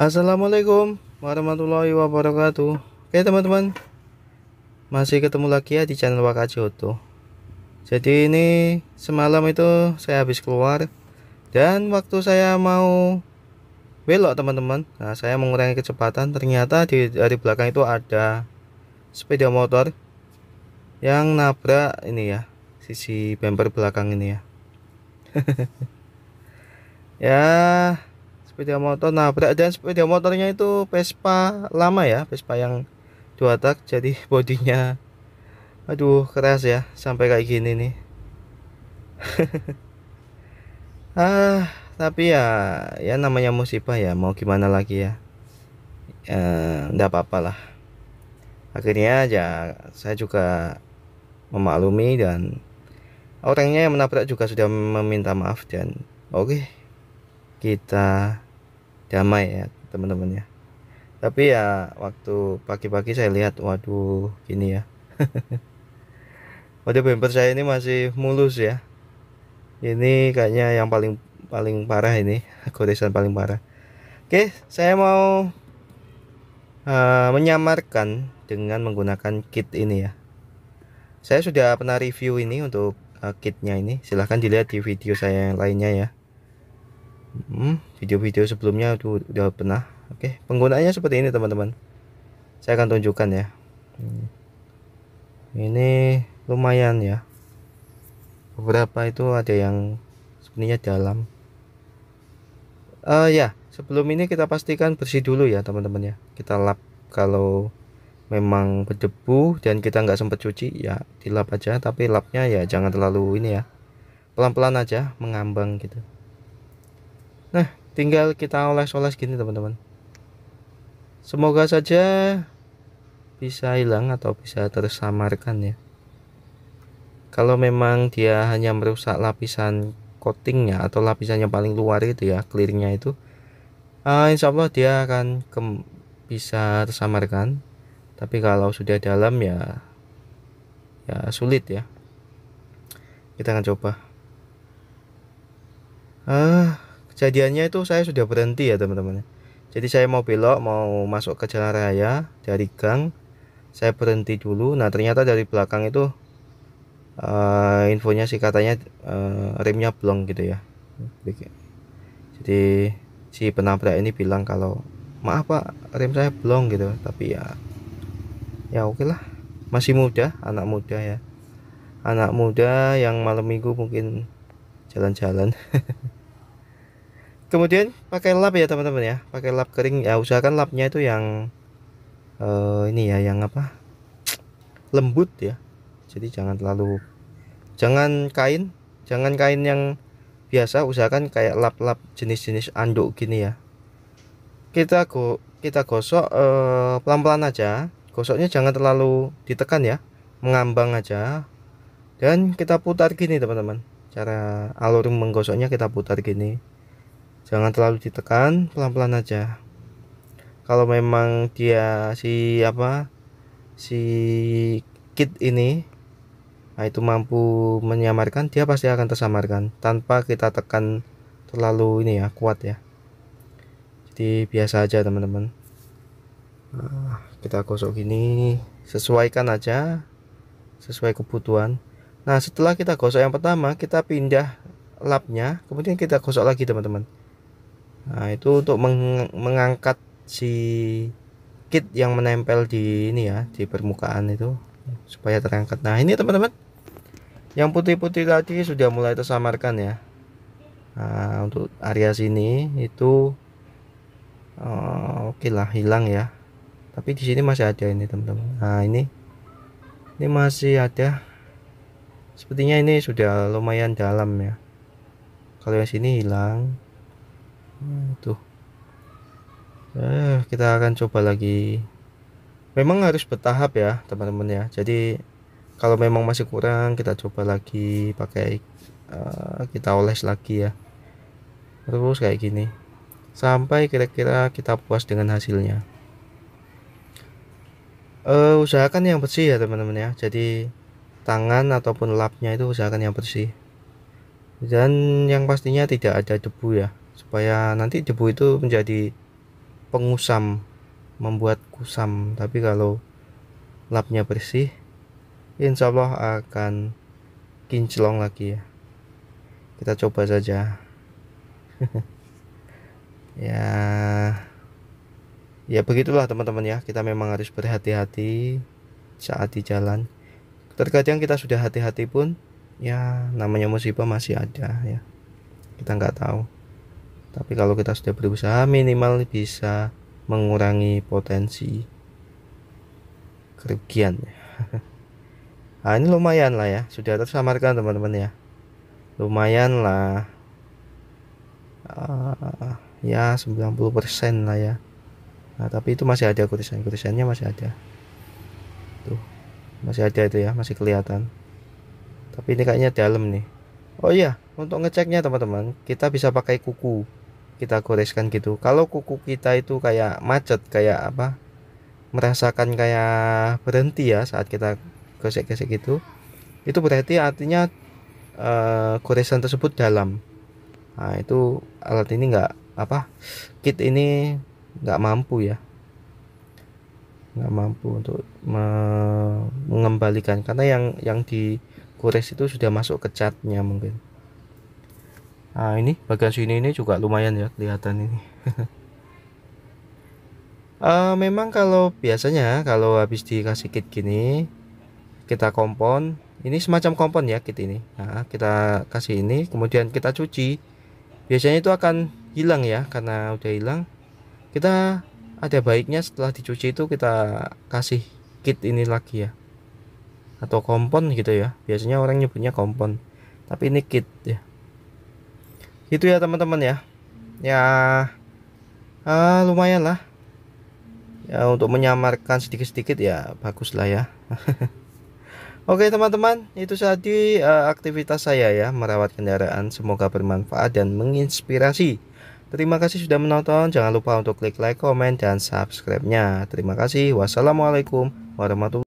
Assalamualaikum warahmatullahi wabarakatuh Oke teman-teman Masih ketemu lagi ya di channel Wakajoto Jadi ini semalam itu saya habis keluar Dan waktu saya mau belok teman-teman Nah saya mengurangi kecepatan Ternyata di dari belakang itu ada sepeda motor Yang nabrak ini ya Sisi bumper belakang ini ya Ya sepeda motor nah dan sepeda motornya itu Vespa lama ya Vespa yang dua tak jadi bodinya aduh keras ya sampai kayak gini nih ah tapi ya ya namanya musibah ya mau gimana lagi ya, ya ndak eh, apa-apa akhirnya aja ya, saya juga memaklumi dan orangnya yang menabrak juga sudah meminta maaf dan oke okay, kita damai ya teman-teman ya tapi ya waktu pagi-pagi saya lihat waduh gini ya waduh bumper saya ini masih mulus ya ini kayaknya yang paling paling parah ini goresan paling parah oke saya mau uh, menyamarkan dengan menggunakan kit ini ya saya sudah pernah review ini untuk uh, kitnya ini silahkan dilihat di video saya yang lainnya ya Hmm, video-video sebelumnya tuh udah pernah oke okay. penggunaannya seperti ini teman-teman saya akan tunjukkan ya hmm. ini lumayan ya beberapa itu ada yang sebenarnya dalam uh, ya sebelum ini kita pastikan bersih dulu ya teman-teman ya kita lap kalau memang berdebu dan kita nggak sempat cuci ya dilap aja tapi lapnya ya jangan terlalu ini ya pelan-pelan aja mengambang gitu Nah, tinggal kita oles-oles gini teman-teman. Semoga saja bisa hilang atau bisa tersamarkan ya. Kalau memang dia hanya merusak lapisan coatingnya atau lapisannya paling luar itu ya, clearnya itu, uh, insya Allah dia akan bisa tersamarkan. Tapi kalau sudah dalam ya, ya sulit ya. Kita akan coba. Ah. Uh, kejadiannya itu saya sudah berhenti ya teman-teman jadi saya mau belok mau masuk ke jalan raya dari gang saya berhenti dulu nah ternyata dari belakang itu uh, infonya sih katanya uh, remnya blong gitu ya jadi si penabrak ini bilang kalau maaf pak rem saya blong gitu tapi ya ya oke lah masih muda anak muda ya anak muda yang malam minggu mungkin jalan-jalan kemudian pakai lap ya teman-teman ya pakai lap kering ya usahakan lapnya itu yang uh, ini ya yang apa lembut ya jadi jangan terlalu jangan kain jangan kain yang biasa usahakan kayak lap-lap jenis-jenis anduk gini ya kita go kita gosok eh, pelan-pelan uh, aja gosoknya jangan terlalu ditekan ya mengambang aja dan kita putar gini teman-teman cara alur menggosoknya kita putar gini jangan terlalu ditekan pelan-pelan aja kalau memang dia si apa si kit ini nah itu mampu menyamarkan dia pasti akan tersamarkan tanpa kita tekan terlalu ini ya kuat ya jadi biasa aja teman-teman nah, kita gosok gini sesuaikan aja sesuai kebutuhan nah setelah kita gosok yang pertama kita pindah lapnya kemudian kita gosok lagi teman-teman Nah, itu untuk mengangkat si kit yang menempel di ini ya, di permukaan itu supaya terangkat. Nah, ini teman-teman. Yang putih-putih tadi sudah mulai tersamarkan ya. Nah, untuk area sini itu oh, oke okay lah hilang ya. Tapi di sini masih ada ini, teman-teman. Nah, ini ini masih ada. Sepertinya ini sudah lumayan dalam ya. Kalau yang sini hilang, Hmm, tuh. Eh, kita akan coba lagi. Memang harus bertahap ya, teman-teman ya. Jadi kalau memang masih kurang, kita coba lagi pakai uh, kita oles lagi ya. Terus kayak gini. Sampai kira-kira kita puas dengan hasilnya. Uh, usahakan yang bersih ya, teman-teman ya. Jadi tangan ataupun lapnya itu usahakan yang bersih. Dan yang pastinya tidak ada debu ya supaya nanti debu itu menjadi pengusam membuat kusam tapi kalau lapnya bersih insya Allah akan kinclong lagi ya kita coba saja ya ya begitulah teman-teman ya kita memang harus berhati-hati saat di jalan terkadang kita sudah hati-hati pun ya namanya musibah masih ada ya kita nggak tahu tapi kalau kita sudah berusaha minimal bisa mengurangi potensi kerugian. Nah, ini lumayan lah ya, sudah tersamarkan teman-teman ya. Lumayan lah. Uh, ya 90% lah ya. Nah, tapi itu masih ada kurisan-kurisannya masih ada. Tuh. Masih ada itu ya, masih kelihatan. Tapi ini kayaknya dalam nih. Oh iya, untuk ngeceknya teman-teman, kita bisa pakai kuku kita goreskan gitu kalau kuku kita itu kayak macet kayak apa merasakan kayak berhenti ya saat kita gesek-gesek gitu. itu berarti artinya e, goresan tersebut dalam nah itu alat ini enggak apa kit ini nggak mampu ya nggak mampu untuk mengembalikan karena yang yang digores itu sudah masuk ke catnya mungkin Nah, ini bagian sini ini juga lumayan ya kelihatan ini. uh, memang kalau biasanya kalau habis dikasih kit gini kita kompon, ini semacam kompon ya kit ini. Nah, kita kasih ini kemudian kita cuci. Biasanya itu akan hilang ya karena udah hilang. Kita ada baiknya setelah dicuci itu kita kasih kit ini lagi ya. Atau kompon gitu ya. Biasanya orang nyebutnya kompon. Tapi ini kit ya gitu ya teman-teman ya ya ah, lumayan lah ya untuk menyamarkan sedikit-sedikit ya bagus lah ya Oke teman-teman itu tadi uh, eh, aktivitas saya ya merawat kendaraan semoga bermanfaat dan menginspirasi Terima kasih sudah menonton jangan lupa untuk klik like, komen, dan subscribe-nya Terima kasih wassalamualaikum warahmatullahi